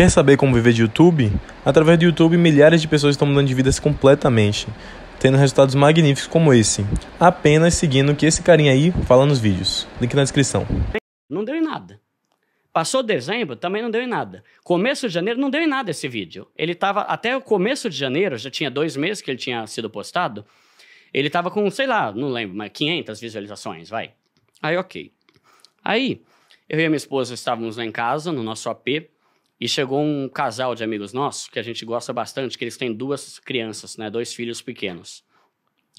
Quer saber como viver de YouTube? Através do YouTube, milhares de pessoas estão mudando de vidas completamente, tendo resultados magníficos como esse, apenas seguindo o que esse carinha aí fala nos vídeos. Link na descrição. Não deu em nada. Passou dezembro, também não deu em nada. Começo de janeiro, não deu em nada esse vídeo. Ele estava, até o começo de janeiro, já tinha dois meses que ele tinha sido postado, ele estava com, sei lá, não lembro, mas 500 visualizações, vai. Aí, ok. Aí, eu e minha esposa estávamos lá em casa, no nosso AP, e chegou um casal de amigos nossos, que a gente gosta bastante, que eles têm duas crianças, né? Dois filhos pequenos.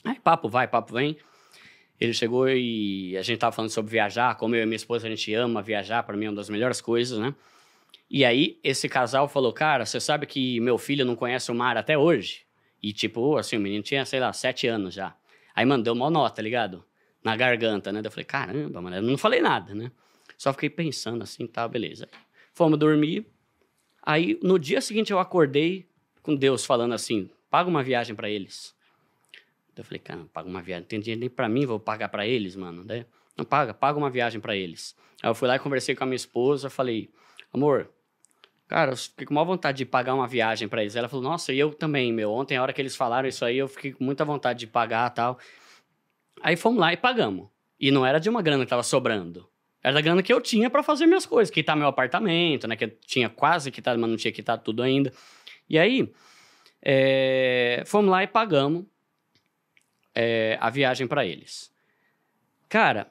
Aí papo vai, papo vem. Ele chegou e a gente tava falando sobre viajar, como eu e minha esposa a gente ama viajar, para mim é uma das melhores coisas, né? E aí esse casal falou: "Cara, você sabe que meu filho não conhece o mar até hoje?" E tipo, assim, o menino tinha, sei lá, sete anos já. Aí mandou uma nota, tá ligado? Na garganta, né? eu falei: "Caramba, mano, eu não falei nada, né?" Só fiquei pensando assim, tá, beleza. Fomos dormir. Aí, no dia seguinte, eu acordei com Deus falando assim: paga uma viagem para eles. eu falei, cara, paga uma viagem, não tem dinheiro nem para mim, vou pagar para eles, mano. Né? Não paga, paga uma viagem para eles. Aí eu fui lá e conversei com a minha esposa, falei, amor, cara, eu fiquei com maior vontade de pagar uma viagem para eles. Ela falou, nossa, e eu também, meu. Ontem, a hora que eles falaram isso aí, eu fiquei com muita vontade de pagar tal. Aí fomos lá e pagamos. E não era de uma grana que tava sobrando. Era da grana que eu tinha para fazer minhas coisas, quitar meu apartamento, né? Que eu tinha quase quitado, mas não tinha quitado tudo ainda. E aí, é, fomos lá e pagamos é, a viagem para eles. Cara,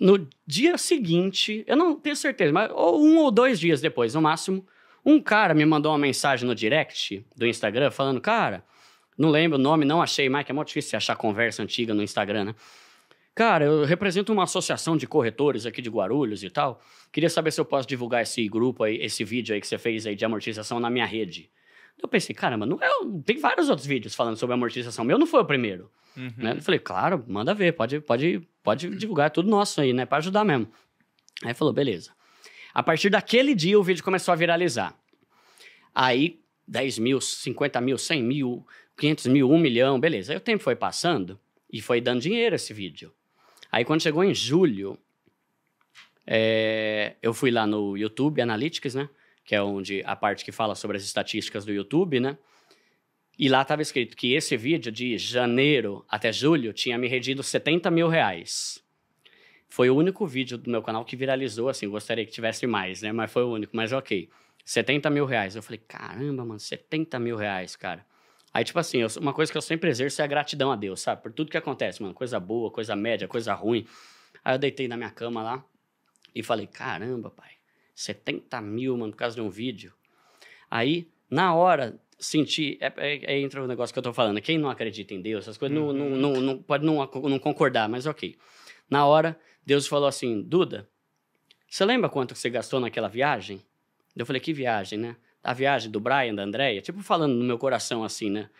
no dia seguinte, eu não tenho certeza, mas ou um ou dois dias depois, no máximo, um cara me mandou uma mensagem no direct do Instagram falando, cara, não lembro o nome, não achei, Mike, é muito difícil achar conversa antiga no Instagram, né? Cara, eu represento uma associação de corretores aqui de Guarulhos e tal. Queria saber se eu posso divulgar esse grupo aí, esse vídeo aí que você fez aí de amortização na minha rede. Eu pensei, caramba, não é, tem vários outros vídeos falando sobre amortização. Meu não foi o primeiro. Uhum. Né? Eu falei, claro, manda ver, pode, pode, pode divulgar, é tudo nosso aí, né? Para ajudar mesmo. Aí falou, beleza. A partir daquele dia o vídeo começou a viralizar. Aí 10 mil, 50 mil, 100 mil, 500 mil, 1 milhão, beleza. Aí o tempo foi passando e foi dando dinheiro esse vídeo. Aí quando chegou em julho, é, eu fui lá no YouTube Analytics, né? Que é onde a parte que fala sobre as estatísticas do YouTube, né? E lá estava escrito que esse vídeo de janeiro até julho tinha me rendido 70 mil reais. Foi o único vídeo do meu canal que viralizou, assim, gostaria que tivesse mais, né? Mas foi o único, mas ok. 70 mil reais. Eu falei, caramba, mano, 70 mil reais, cara. Aí, tipo assim, eu, uma coisa que eu sempre exerço é a gratidão a Deus, sabe? Por tudo que acontece, mano. Coisa boa, coisa média, coisa ruim. Aí eu deitei na minha cama lá e falei, caramba, pai, 70 mil, mano, por causa de um vídeo. Aí, na hora, senti. É, é, é, entra o negócio que eu tô falando. Quem não acredita em Deus, essas coisas, não, não, uhum. não, pode não, não concordar, mas ok. Na hora, Deus falou assim: Duda, você lembra quanto você gastou naquela viagem? Eu falei: Que viagem, né? a viagem do Brian, da Andrea, tipo falando no meu coração assim, né?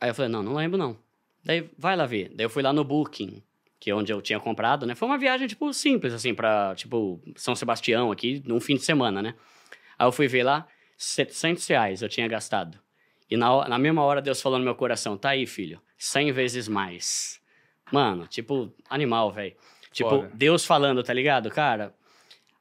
Aí eu falei, não, não lembro não. Daí, vai lá ver. Daí eu fui lá no Booking, que é onde eu tinha comprado, né? Foi uma viagem, tipo, simples, assim, pra, tipo, São Sebastião aqui, num fim de semana, né? Aí eu fui ver lá, 700 reais eu tinha gastado. E na, na mesma hora Deus falou no meu coração, tá aí, filho, 100 vezes mais. Mano, tipo, animal, velho. Tipo, Fora. Deus falando, tá ligado? Cara,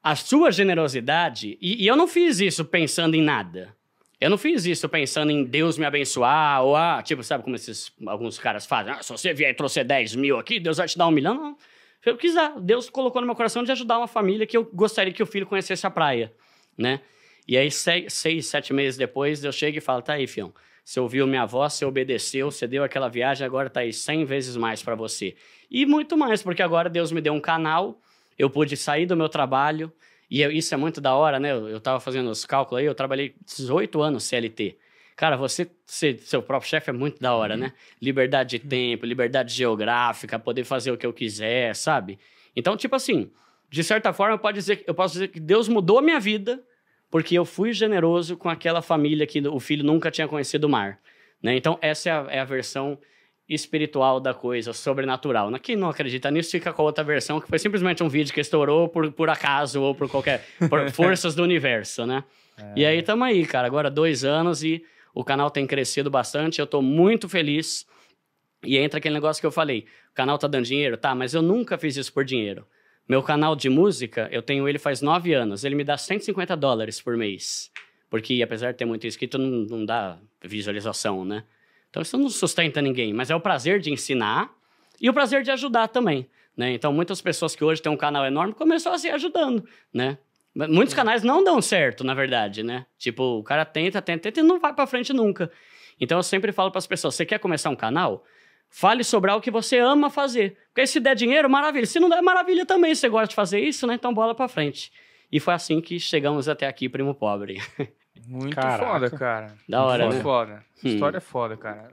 a sua generosidade, e, e, eu não fiz isso pensando em nada. Eu não fiz isso pensando em Deus me abençoar, ou ah, tipo, sabe como esses alguns caras fazem? Ah, se você vier e trouxer 10 mil aqui, Deus vai te dar um milhão. Não. Eu quis, Deus colocou no meu coração de ajudar uma família que eu gostaria que o filho conhecesse a praia, né? E aí, seis, seis sete meses depois, eu chego e falo, tá aí, fião, você ouviu minha voz, você obedeceu, você deu aquela viagem, agora tá aí 100 vezes mais para você. E muito mais, porque agora Deus me deu um canal eu pude sair do meu trabalho, e eu, isso é muito da hora, né? Eu, estava tava fazendo os cálculos aí, eu trabalhei 18 anos CLT. Cara, você ser seu próprio chefe é muito da hora, uhum. né? Liberdade de uhum. tempo, liberdade geográfica, poder fazer o que eu quiser, sabe? Então, tipo assim, de certa forma, eu posso dizer, eu posso dizer que Deus mudou a minha vida porque eu fui generoso com aquela família que o filho nunca tinha conhecido o mar. Né? Então, essa é a, é a versão espiritual da coisa, sobrenatural. Quem não acredita nisso fica com a outra versão, que foi simplesmente um vídeo que estourou por, por acaso ou por qualquer. por forças do universo, né? É. E aí estamos aí, cara. Agora dois anos e o canal tem crescido bastante. Eu estou muito feliz. E entra aquele negócio que eu falei: o canal tá dando dinheiro? Tá, mas eu nunca fiz isso por dinheiro. Meu canal de música, eu tenho ele faz nove anos. Ele me dá 150 dólares por mês. Porque, apesar de ter muito inscrito, não, não dá visualização, né? Então isso não sustenta ninguém, mas é o prazer de ensinar e o prazer de ajudar também. Né? Então muitas pessoas que hoje têm um canal enorme começaram se ajudando, né? Muitos é. canais não dão certo, na verdade, né? Tipo, o cara tenta, tenta, tenta e não vai para frente nunca. Então eu sempre falo para as pessoas: você quer começar um canal? Fale sobre algo que você ama fazer. Porque se der dinheiro, maravilha. Se não der, maravilha também. Você gosta de fazer isso, né? Então bola para frente. E foi assim que chegamos até aqui, primo pobre. Muito Caraca. foda, cara. Da hora, né? foda. Hum. História é foda, cara.